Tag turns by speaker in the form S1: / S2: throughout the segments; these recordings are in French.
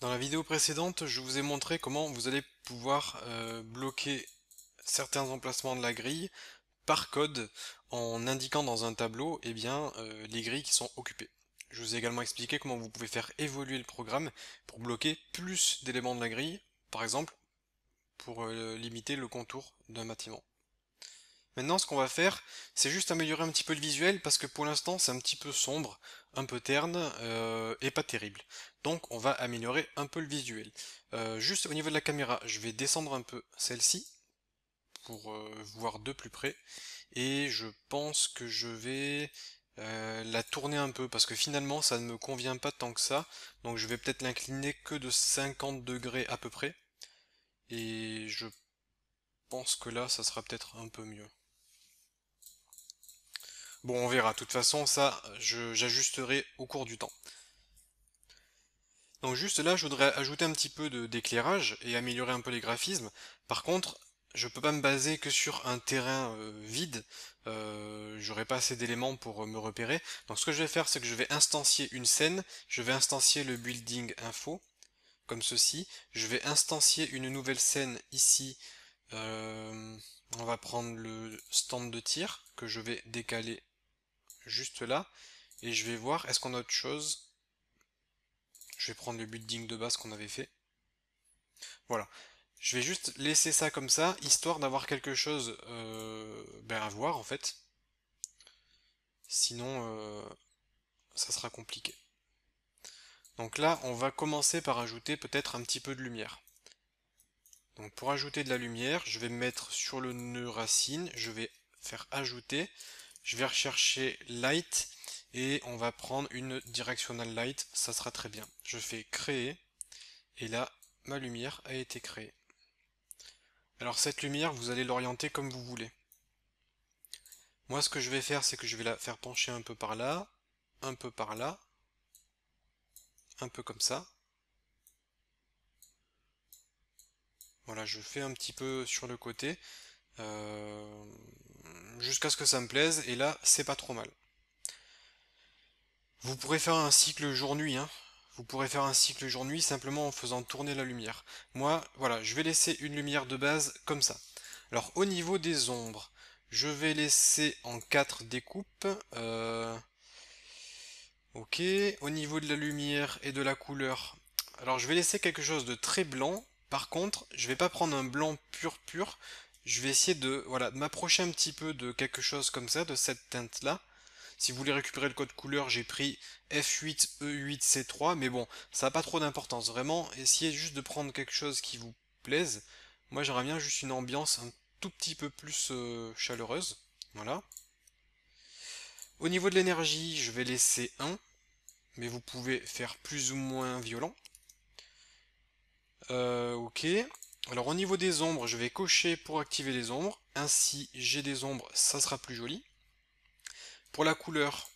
S1: Dans la vidéo précédente, je vous ai montré comment vous allez pouvoir euh, bloquer certains emplacements de la grille par code en indiquant dans un tableau eh bien, euh, les grilles qui sont occupées. Je vous ai également expliqué comment vous pouvez faire évoluer le programme pour bloquer plus d'éléments de la grille, par exemple pour euh, limiter le contour d'un bâtiment. Maintenant, ce qu'on va faire, c'est juste améliorer un petit peu le visuel, parce que pour l'instant, c'est un petit peu sombre, un peu terne, euh, et pas terrible. Donc, on va améliorer un peu le visuel. Euh, juste au niveau de la caméra, je vais descendre un peu celle-ci, pour euh, voir de plus près, et je pense que je vais la tourner un peu, parce que finalement, ça ne me convient pas tant que ça, donc je vais peut-être l'incliner que de 50 degrés à peu près, et je pense que là, ça sera peut-être un peu mieux. Bon, on verra. De toute façon, ça, j'ajusterai au cours du temps. Donc juste là, je voudrais ajouter un petit peu d'éclairage et améliorer un peu les graphismes. Par contre, je peux pas me baser que sur un terrain euh, vide, euh, j'aurai pas assez d'éléments pour me repérer. Donc ce que je vais faire, c'est que je vais instancier une scène, je vais instancier le building info, comme ceci, je vais instancier une nouvelle scène ici, euh, on va prendre le stand de tir, que je vais décaler juste là. Et je vais voir, est-ce qu'on a autre chose Je vais prendre le building de base qu'on avait fait. Voilà. Je vais juste laisser ça comme ça, histoire d'avoir quelque chose euh, ben, à voir en fait. Sinon, euh, ça sera compliqué. Donc là, on va commencer par ajouter peut-être un petit peu de lumière. Donc pour ajouter de la lumière, je vais me mettre sur le nœud racine, je vais faire ajouter, je vais rechercher light et on va prendre une directional light, ça sera très bien. Je fais créer et là ma lumière a été créée. Alors cette lumière vous allez l'orienter comme vous voulez. Moi ce que je vais faire c'est que je vais la faire pencher un peu par là, un peu par là, un peu comme ça. Voilà, je fais un petit peu sur le côté. Euh, jusqu'à ce que ça me plaise, et là, c'est pas trop mal. Vous pourrez faire un cycle jour-nuit, hein. Vous pourrez faire un cycle jour-nuit simplement en faisant tourner la lumière. Moi, voilà, je vais laisser une lumière de base comme ça. Alors, au niveau des ombres, je vais laisser en 4 découpes. Euh, ok, au niveau de la lumière et de la couleur, alors je vais laisser quelque chose de très blanc. Par contre, je vais pas prendre un blanc pur pur, je vais essayer de, voilà, m'approcher un petit peu de quelque chose comme ça, de cette teinte-là. Si vous voulez récupérer le code couleur, j'ai pris F8E8C3, mais bon, ça n'a pas trop d'importance. Vraiment, essayez juste de prendre quelque chose qui vous plaise. Moi, j'aimerais bien juste une ambiance un tout petit peu plus euh, chaleureuse. Voilà. Au niveau de l'énergie, je vais laisser 1, mais vous pouvez faire plus ou moins violent. Euh, ok. Alors au niveau des ombres, je vais cocher pour activer les ombres. Ainsi, j'ai des ombres, ça sera plus joli. Pour la couleur,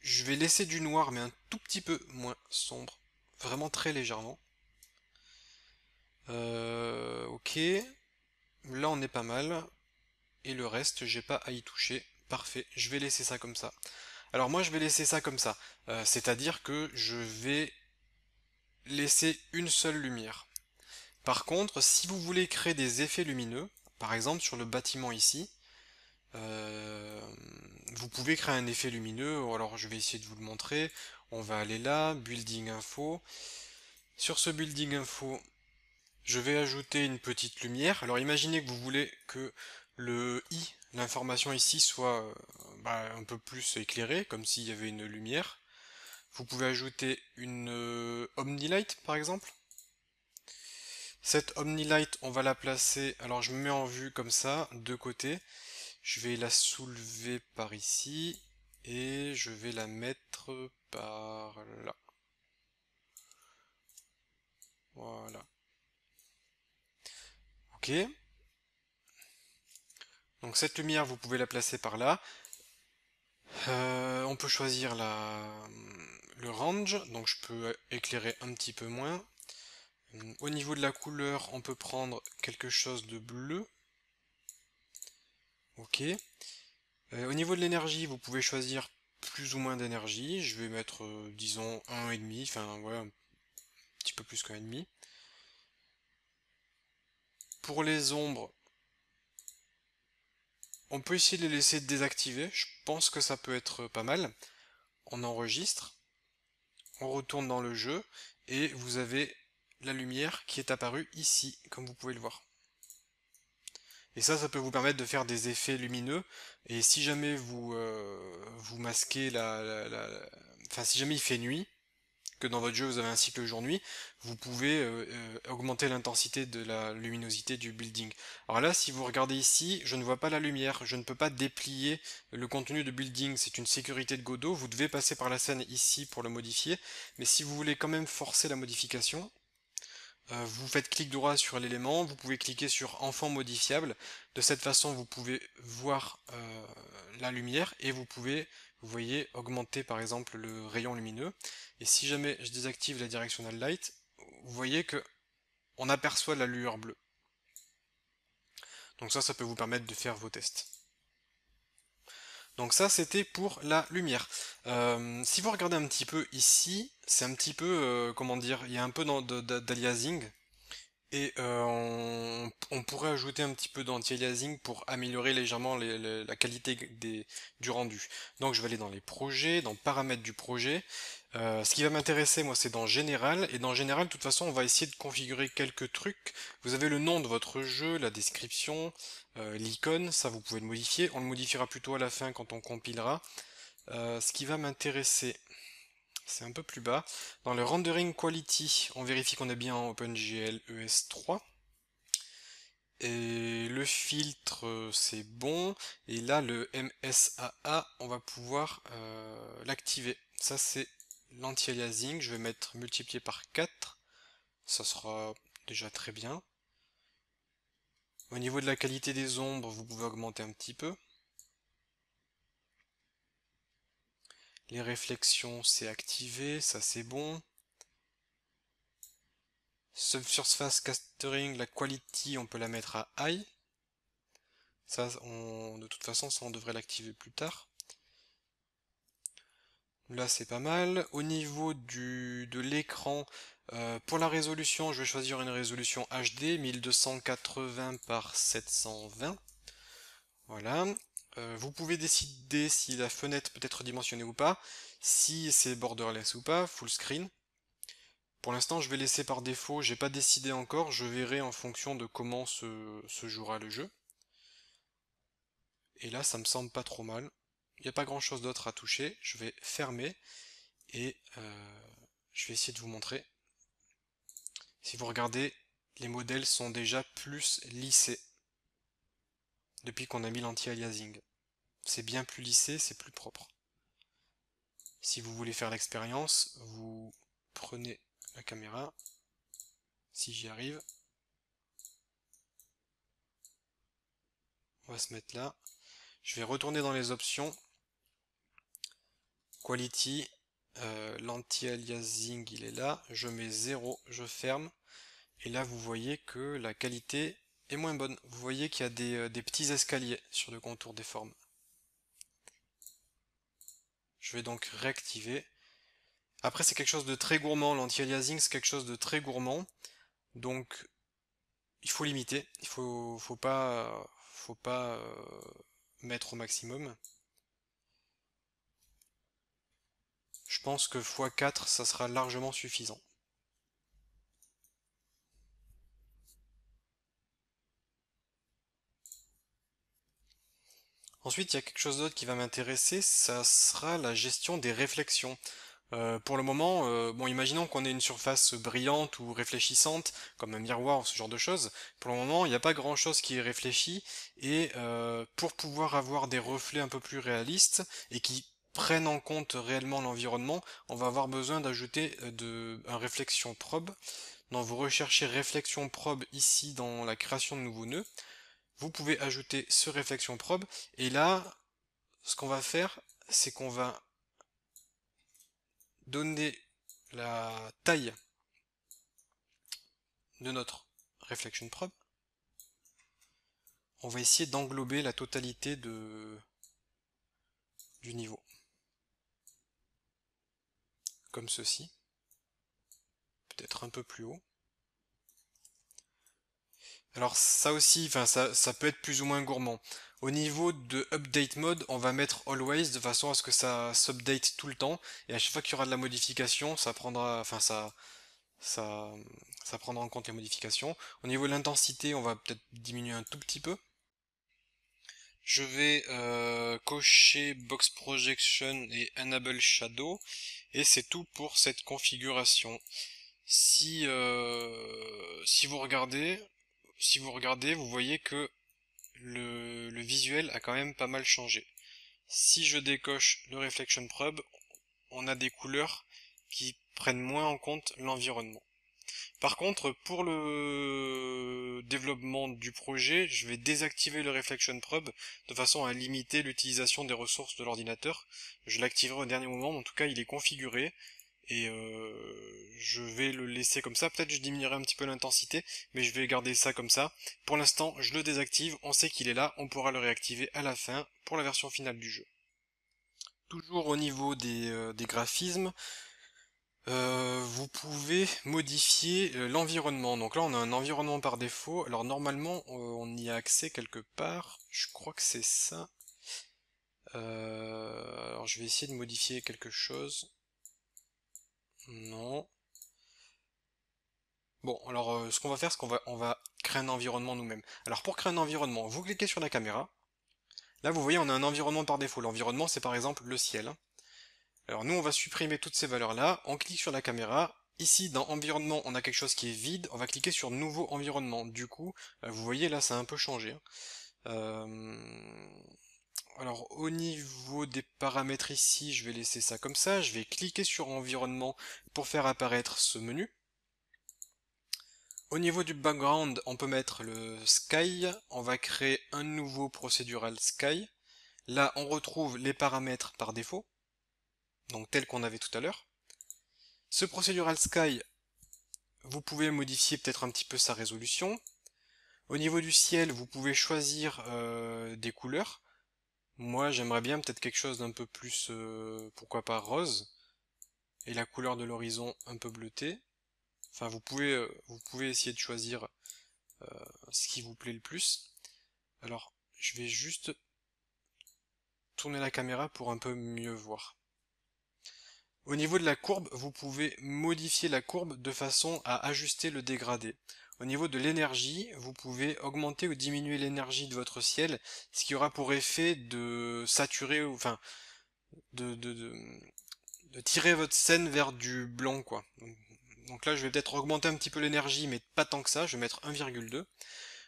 S1: je vais laisser du noir, mais un tout petit peu moins sombre. Vraiment très légèrement. Euh, ok. Là, on est pas mal. Et le reste, j'ai pas à y toucher. Parfait, je vais laisser ça comme ça. Alors moi, je vais laisser ça comme ça. Euh, c'est-à-dire que je vais laisser une seule lumière. Par contre, si vous voulez créer des effets lumineux, par exemple sur le bâtiment ici, euh, vous pouvez créer un effet lumineux, alors je vais essayer de vous le montrer, on va aller là, Building Info, sur ce Building Info, je vais ajouter une petite lumière, alors imaginez que vous voulez que le i, l'information ici, soit euh, bah, un peu plus éclairée, comme s'il y avait une lumière, vous pouvez ajouter une Omni euh, Omnilight par exemple, cette Omni-Light, on va la placer, alors je me mets en vue comme ça, de côté. Je vais la soulever par ici, et je vais la mettre par là. Voilà. Ok. Donc cette lumière, vous pouvez la placer par là. Euh, on peut choisir la, le range, donc je peux éclairer un petit peu moins, Mm, au niveau de la couleur, on peut prendre quelque chose de bleu. Ok. Euh, au niveau de l'énergie, vous pouvez choisir plus ou moins d'énergie. Je vais mettre, euh, disons, 1,5. Enfin, voilà, un petit peu plus qu'un demi. Pour les ombres, on peut essayer de les laisser désactiver. Je pense que ça peut être pas mal. On enregistre. On retourne dans le jeu. Et vous avez la lumière qui est apparue ici, comme vous pouvez le voir. Et ça, ça peut vous permettre de faire des effets lumineux, et si jamais vous, euh, vous masquez la, la, Enfin, si jamais il fait nuit, que dans votre jeu vous avez un cycle jour-nuit, vous pouvez euh, euh, augmenter l'intensité de la luminosité du building. Alors là, si vous regardez ici, je ne vois pas la lumière, je ne peux pas déplier le contenu de building, c'est une sécurité de Godot, vous devez passer par la scène ici pour le modifier, mais si vous voulez quand même forcer la modification, euh, vous faites clic droit sur l'élément, vous pouvez cliquer sur enfant modifiable. De cette façon, vous pouvez voir euh, la lumière et vous pouvez, vous voyez, augmenter par exemple le rayon lumineux. Et si jamais je désactive la directional light, vous voyez qu'on on aperçoit la lueur bleue. Donc ça, ça peut vous permettre de faire vos tests. Donc ça, c'était pour la lumière. Euh, si vous regardez un petit peu ici, c'est un petit peu, euh, comment dire, il y a un peu d'aliasing. Et euh, on, pourrait ajouter un petit peu d'anti-aliasing pour améliorer légèrement la qualité du rendu. Donc je vais aller dans les projets, dans paramètres du projet, euh, ce qui va m'intéresser, moi, c'est dans Général. Et dans Général, de toute façon, on va essayer de configurer quelques trucs. Vous avez le nom de votre jeu, la description, euh, l'icône, ça vous pouvez le modifier. On le modifiera plutôt à la fin quand on compilera. Euh, ce qui va m'intéresser, c'est un peu plus bas. Dans le Rendering Quality, on vérifie qu'on est bien en OpenGL ES3. Et le filtre, c'est bon. Et là, le MSAA, on va pouvoir l'activer. Ça, c'est l'anti-aliasing, je vais mettre multiplié par 4, ça sera déjà très bien. Au niveau de la qualité des ombres, vous pouvez augmenter un petit peu. Les réflexions, c'est activé, ça c'est bon. surface Castering, la quality, on peut la mettre à high. Ça, on, de toute façon, ça on devrait l'activer plus tard. Là, c'est pas mal. Au niveau du, de l'écran, euh, pour la résolution, je vais choisir une résolution HD, 1280 par 720. Voilà. Euh, vous pouvez décider si la fenêtre peut être dimensionnée ou pas, si c'est borderless ou pas, full screen. Pour l'instant, je vais laisser par défaut, j'ai pas décidé encore, je verrai en fonction de comment se, se jouera le jeu. Et là, ça me semble pas trop mal il n'y a pas grand chose d'autre à toucher, je vais fermer et euh, je vais essayer de vous montrer. Si vous regardez, les modèles sont déjà plus lissés depuis qu'on a mis l'anti-aliasing. C'est bien plus lissé, c'est plus propre. Si vous voulez faire l'expérience, vous prenez la caméra, si j'y arrive, on va se mettre là. Je vais retourner dans les options, quality, euh, l'anti-aliasing il est là, je mets 0, je ferme, et là vous voyez que la qualité est moins bonne. Vous voyez qu'il y a euh, des, petits escaliers sur le contour des formes. Je vais donc réactiver. Après c'est quelque chose de très gourmand, l'anti-aliasing c'est quelque chose de très gourmand, donc il faut limiter, il faut, faut pas, faut pas euh, mettre au maximum. Je pense que x4, ça sera largement suffisant. Ensuite, il y a quelque chose d'autre qui va m'intéresser, ça sera la gestion des réflexions. Euh, pour le moment, euh, bon, imaginons qu'on ait une surface brillante ou réfléchissante, comme un miroir ou ce genre de choses. Pour le moment, il n'y a pas grand chose qui est réfléchi, et euh, pour pouvoir avoir des reflets un peu plus réalistes, et qui prennent en compte réellement l'environnement, on va avoir besoin d'ajouter euh, un réflexion probe. donc vous recherchez réflexion probe ici dans la création de nouveaux nœuds, vous pouvez ajouter ce réflexion probe et là ce qu'on va faire c'est qu'on va donner la taille de notre réflexion probe. On va essayer d'englober la totalité du niveau comme ceci, peut-être un peu plus haut. Alors ça aussi, enfin ça, peut être plus ou moins gourmand. Au niveau de update mode, on va mettre always de façon à ce que ça s'update tout le temps et à chaque fois qu'il y aura de la modification, ça prendra, enfin ça, ça, ça prendra en compte les modifications. Au niveau de l'intensité, on va peut-être diminuer un tout petit peu. Je vais euh, cocher Box Projection et Enable Shadow, et c'est tout pour cette configuration. Si, euh, si, vous regardez, si vous regardez, vous voyez que le, le visuel a quand même pas mal changé. Si je décoche le Reflection Probe, on a des couleurs qui prennent moins en compte l'environnement. Par contre, pour le développement du projet, je vais désactiver le Reflection Probe de façon à limiter l'utilisation des ressources de l'ordinateur. Je l'activerai au dernier moment, en tout cas il est configuré, et euh, je vais le laisser comme ça. Peut-être je diminuerai un petit peu l'intensité, mais je vais garder ça comme ça. Pour l'instant, je le désactive, on sait qu'il est là, on pourra le réactiver à la fin pour la version finale du jeu. Toujours au niveau des euh, graphismes, euh, vous pouvez modifier euh, l'environnement. Donc là, on a un environnement par défaut. Alors normalement, euh, on y a accès quelque part. Je crois que c'est ça. alors je vais essayer de modifier quelque chose. Non. Bon, alors ce qu'on va faire, c'est qu'on va, on va créer un environnement nous-mêmes. Alors pour créer un environnement, vous cliquez sur la caméra. Là, vous voyez, on a un environnement par défaut. L'environnement, c'est par exemple le ciel. Hein. Alors nous, on va supprimer toutes ces valeurs-là, on clique sur la caméra, Ici, dans environnement, on a quelque chose qui est vide, on va cliquer sur nouveau environnement. Du coup, euh, vous voyez là, ça a un peu changé. Hein. Euh, alors au niveau des paramètres ici, je vais laisser ça comme ça. Je vais cliquer sur environnement pour faire apparaître ce menu. Au niveau du background, on peut mettre le sky. On va créer un nouveau procédural sky. Là, on retrouve les paramètres par défaut donc tel qu'on avait tout à l'heure. Ce Procedural Sky, vous pouvez modifier peut-être un petit peu sa résolution. Au niveau du ciel, vous pouvez choisir euh, des couleurs. Moi, j'aimerais bien peut-être quelque chose d'un peu plus, euh, pourquoi pas, rose. Et la couleur de l'horizon un peu bleutée. Enfin, vous pouvez, euh, vous pouvez essayer de choisir ce qui vous plaît le plus. Alors, je vais juste tourner la caméra pour un peu mieux voir. Au niveau de la courbe, vous pouvez modifier la courbe de façon à ajuster le dégradé. Au niveau de l'énergie, vous pouvez augmenter ou diminuer l'énergie de votre ciel, ce qui aura pour effet de saturer, enfin, de, tirer votre scène vers du blanc, quoi. Donc là, je vais peut-être augmenter un petit peu l'énergie, mais pas tant que ça, je vais mettre 1,2.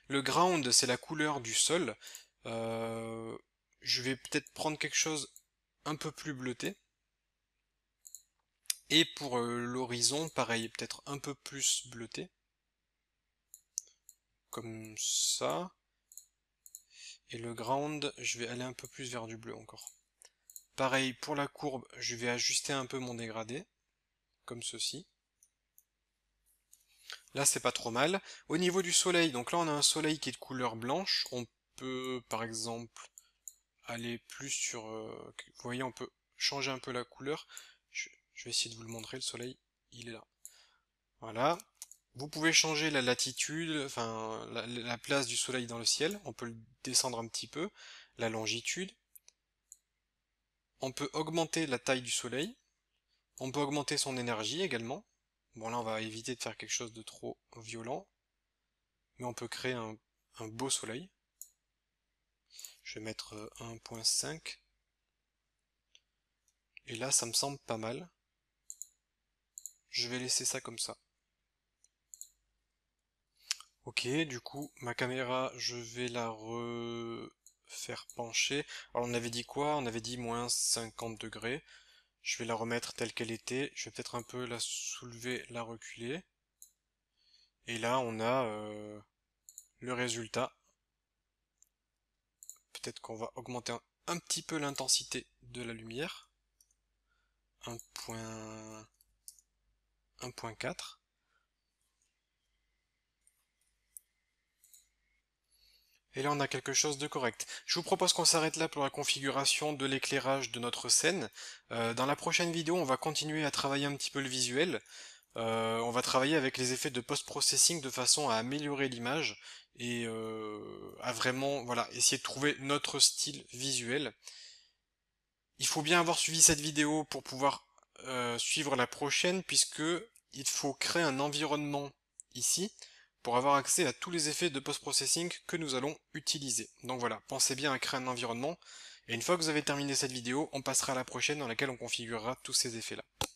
S1: Le ground, c'est la couleur du sol. Euh, je vais peut-être prendre quelque chose un peu plus bleuté. Et pour euh, l'horizon, pareil, peut-être un peu plus bleuté. Comme ça. Et le ground, je vais aller un peu plus vers du bleu encore. Pareil, pour la courbe, je vais ajuster un peu mon dégradé. Comme ceci. Là, c'est pas trop mal. Au niveau du soleil, donc là, on a un soleil qui est de couleur blanche. On peut, par exemple, aller plus sur... Euh, vous voyez, on peut changer un peu la couleur. Je vais essayer de vous le montrer, le soleil, il est là. Voilà. Vous pouvez changer la latitude, enfin la, place du soleil dans le ciel, on peut le descendre un petit peu, la longitude. On peut augmenter la taille du soleil, on peut augmenter son énergie également. Bon là on va éviter de faire quelque chose de trop violent, mais on peut créer un beau soleil. Je vais mettre 1.5. Euh, Et là ça me semble pas mal. Je vais laisser ça comme ça. Ok, du coup, ma caméra, je vais la refaire pencher. Alors, on avait dit quoi On avait dit moins 50 degrés. Je vais la remettre telle qu'elle était. Je vais peut-être un peu la soulever, la reculer. Et là, on a euh, le résultat. Peut-être qu'on va augmenter un petit peu l'intensité de la lumière. Un point... 1.4 Et là, on a quelque chose de correct. Je vous propose qu'on s'arrête là pour la configuration de l'éclairage de notre scène. Euh, dans la prochaine vidéo, on va continuer à travailler un petit peu le visuel. Euh, on va travailler avec les effets de post-processing de façon à améliorer l'image et euh, à vraiment voilà essayer de trouver notre style visuel. Il faut bien avoir suivi cette vidéo pour pouvoir euh, suivre la prochaine puisque il faut créer un environnement ici pour avoir accès à tous les effets de post-processing que nous allons utiliser. Donc voilà, pensez bien à créer un environnement, et une fois que vous avez terminé cette vidéo, on passera à la prochaine dans laquelle on configurera tous ces effets-là.